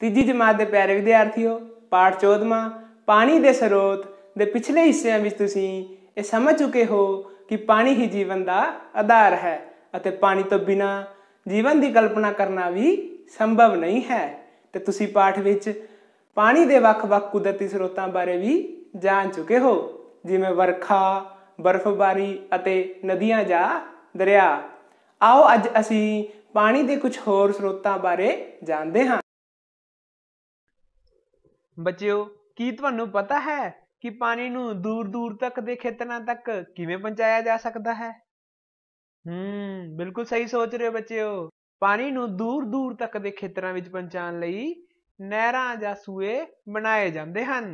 ਤੀਜੀ ਜਮਾਤ ਦੇ ਪਿਆਰੇ ਵਿਦਿਆਰਥੀਓ ਪਾਠ 14ਵਾਂ ਪਾਣੀ ਦੇ ਸਰੋਤ ਦੇ ਪਿਛਲੇ ਹਿੱਸਿਆਂ ਵਿੱਚ ਤੁਸੀਂ ਇਹ ਸਮਝ ਚੁੱਕੇ ਹੋ ਕਿ ਪਾਣੀ ਹੀ ਜੀਵਨ ਦਾ ਆਧਾਰ ਹੈ ਅਤੇ ਪਾਣੀ ਤੋਂ ਬਿਨਾ ਜੀਵਨ ਦੀ ਕਲਪਨਾ ਕਰਨਾ ਵੀ ਸੰਭਵ ਨਹੀਂ ਹੈ ਤੇ ਤੁਸੀਂ ਪਾਠ ਵਿੱਚ ਪਾਣੀ ਦੇ ਵੱਖ-ਵੱਖ ਕੁਦਰਤੀ ਸਰੋਤਾਂ ਬਾਰੇ ਵੀ ਜਾਣ ਚੁੱਕੇ ਹੋ ਜਿਵੇਂ ਵਰਖਾ ਬਰਫ਼ਬਾਰੀ ਅਤੇ ਨਦੀਆਂ ਜਾਂ ਦਰਿਆ ਆਓ ਅੱਜ ਅਸੀਂ ਪਾਣੀ ਦੇ ਕੁਝ ਹੋਰ ਸਰੋਤਾਂ ਬਾਰੇ ਜਾਣਦੇ ਹਾਂ ਬੱਚਿਓ ਕੀ ਤੁਹਾਨੂੰ ਪਤਾ ਹੈ ਕਿ ਪਾਣੀ ਨੂੰ ਦੂਰ-ਦੂਰ ਤੱਕ ਦੇ ਖੇਤਰਾਂ ਤੱਕ ਕਿਵੇਂ ਪਹੁੰਚਾਇਆ ਜਾ ਸਕਦਾ ਹੈ ਹੂੰ ਬਿਲਕੁਲ ਸਹੀ ਸੋਚ ਰਹੇ ਹੋ ਬੱਚਿਓ ਪਾਣੀ ਨੂੰ ਦੂਰ-ਦੂਰ ਤੱਕ ਦੇ ਖੇਤਰਾਂ ਵਿੱਚ ਪਹੁੰਚਾਉਣ ਲਈ ਨਹਿਰਾਂ ਜਾਂ ਸੂਏ ਬਣਾਏ ਜਾਂਦੇ ਹਨ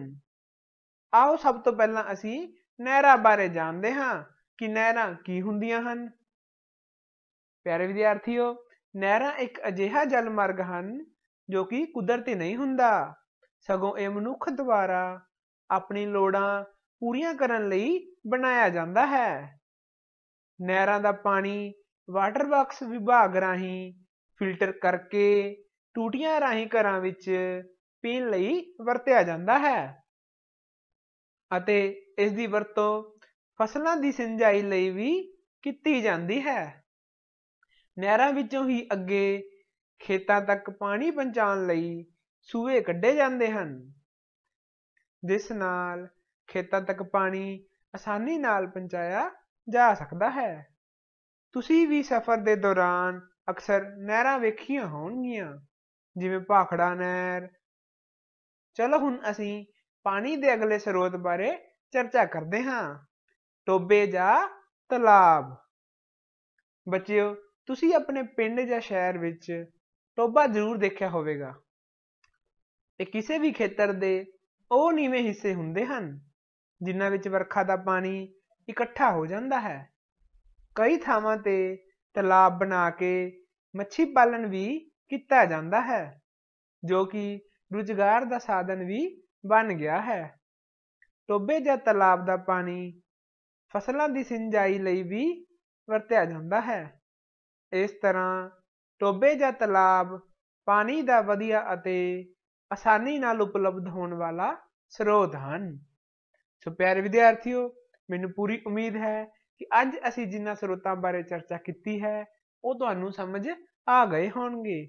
ਆਓ ਸਭ ਤੋਂ ਪਹਿਲਾਂ ਅਸੀਂ ਨਹਿਰਾਂ ਬਾਰੇ ਜਾਣਦੇ ਹਾਂ ਕਿ ਨਹਿਰਾਂ ਕੀ ਹੁੰਦੀਆਂ ਹਨ ਪਿਆਰੇ ਵਿਦਿਆਰਥੀਓ ਨਹਿਰਾਂ ਇੱਕ ਅਜਿਹਾ ਜਲ ਮਾਰਗ ਹਨ ਜੋ ਕਿ ਕੁਦਰਤੀ ਨਹੀਂ ਹੁੰਦਾ ਸਗੋਂ ਇਹ ਮਨੁੱਖ ਦੁਆਰਾ ਆਪਣੀ ਲੋੜਾਂ ਪੂਰੀਆਂ ਕਰਨ ਲਈ ਬਣਾਇਆ ਜਾਂਦਾ ਹੈ ਨਹਿਰਾਂ ਦਾ ਪਾਣੀ ਵਾਟਰ ਬਾਕਸ ਵਿਭਾਗ ਰਾਹੀਂ ਫਿਲਟਰ ਕਰਕੇ ਟੂਟੀਆਂ ਰਾਹੀਂ ਘਰਾਂ ਵਿੱਚ ਪੀਣ ਲਈ ਵਰਤਿਆ ਜਾਂਦਾ ਹੈ ਅਤੇ ਇਸ ਦੀ ਵਰਤੋਂ ਫਸਲਾਂ ਦੀ ਸਿੰਜਾਈ ਲਈ ਵੀ ਕੀਤੀ ਜਾਂਦੀ ਹੈ ਨਹਿਰਾਂ ਵਿੱਚੋਂ ਹੀ ਅੱਗੇ ਖੇਤਾਂ ਤੱਕ ਪਾਣੀ ਪਹੁੰਚਾਉਣ ਲਈ ਸੂਏ ਕੱਢੇ ਜਾਂਦੇ ਹਨ ਜਿਸ ਨਾਲ ਖੇਤਾਂ ਤੱਕ ਪਾਣੀ ਆਸਾਨੀ ਨਾਲ ਪਹੁੰਚਾਇਆ ਜਾ ਸਕਦਾ ਹੈ ਤੁਸੀਂ ਵੀ ਸਫ਼ਰ ਦੇ ਦੌਰਾਨ ਅਕਸਰ ਨਹਿਰਾਂ ਵੇਖੀਆਂ ਹੋਣਗੀਆਂ ਜਿਵੇਂ ਭਾਖੜਾ ਨਹਿਰ ਚਲੋ ਹੁਣ ਅਸੀਂ ਪਾਣੀ ਦੇ ਅਗਲੇ ਸਰੋਤ ਬਾਰੇ ਚਰਚਾ ਕਰਦੇ ਹਾਂ ਟੋਬੇ ਜਾਂ ਤਲਾਬ ਬੱਚਿਓ ਤੁਸੀਂ ਆਪਣੇ ਪਿੰਡ ਜਾਂ ਸ਼ਹਿਰ ਵਿੱਚ ਟੋਬਾ ਜ਼ਰੂਰ ਦੇਖਿਆ ਹੋਵੇਗਾ ਤੇ ਕਿਸੇ ਵੀ ਖੇਤਰ ਦੇ ਉਹ ਨੀਵੇਂ ਹਿੱਸੇ ਹੁੰਦੇ ਹਨ ਜਿਨ੍ਹਾਂ ਵਿੱਚ ਵਰਖਾ ਦਾ ਪਾਣੀ ਇਕੱਠਾ ਹੋ ਜਾਂਦਾ ਹੈ ਕਈ ਥਾਵਾਂ ਤੇ ਤਲਾਬ ਬਣਾ ਕੇ ਮੱਛੀ ਪਾਲਣ ਵੀ ਕੀਤਾ ਜਾਂਦਾ ਹੈ ਜੋ ਕਿ ਰੁਜ਼ਗਾਰ ਦਾ ਸਾਧਨ ਵੀ ਬਣ ਗਿਆ ਹੈ ਟੋਬੇ ਜਾਂ ਤਲਾਬ ਦਾ ਪਾਣੀ ਫਸਲਾਂ ਦੀ ਸਿੰਜਾਈ ਲਈ ਵੀ ਵਰਤਿਆ ਜਾਂਦਾ ਹੈ ਇਸ ਤਰ੍ਹਾਂ ਟੋਬੇ ਜਾਂ ਤਲਾਬ ਪਾਣੀ ਦਾ ਵਧੀਆ ਅਤੇ ਆਸਾਨੀ ਨਾਲ ਉਪਲਬਧ ਹੋਣ ਵਾਲਾ ਸਰੋਤ ਹਨ ਸੋ ਪਿਆਰੇ ਵਿਦਿਆਰਥੀਓ ਮੈਨੂੰ ਪੂਰੀ ਉਮੀਦ ਹੈ ਕਿ ਅੱਜ ਅਸੀਂ ਜਿੰਨਾ ਸਰੋਤਾਂ ਬਾਰੇ ਚਰਚਾ ਕੀਤੀ ਹੈ ਉਹ ਤੁਹਾਨੂੰ ਸਮਝ ਆ ਗਏ ਹੋਣਗੇ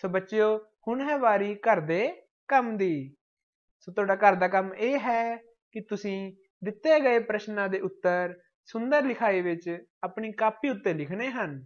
ਸੋ ਬੱਚਿਓ ਹੁਣ ਹੈ ਵਾਰੀ ਘਰ ਦੇ ਕੰਮ ਦੀ ਸੋ ਤੁਹਾਡਾ ਘਰ ਦਾ ਕੰਮ ਇਹ ਹੈ ਕਿ ਤੁਸੀਂ ਦਿੱਤੇ ਗਏ ਪ੍ਰਸ਼ਨਾਂ ਦੇ ਉੱਤਰ ਸੁੰਦਰ ਲਿਖਾਈ ਵਿੱਚ ਆਪਣੀ ਕਾਪੀ ਉੱਤੇ ਲਿਖਣੇ ਹਨ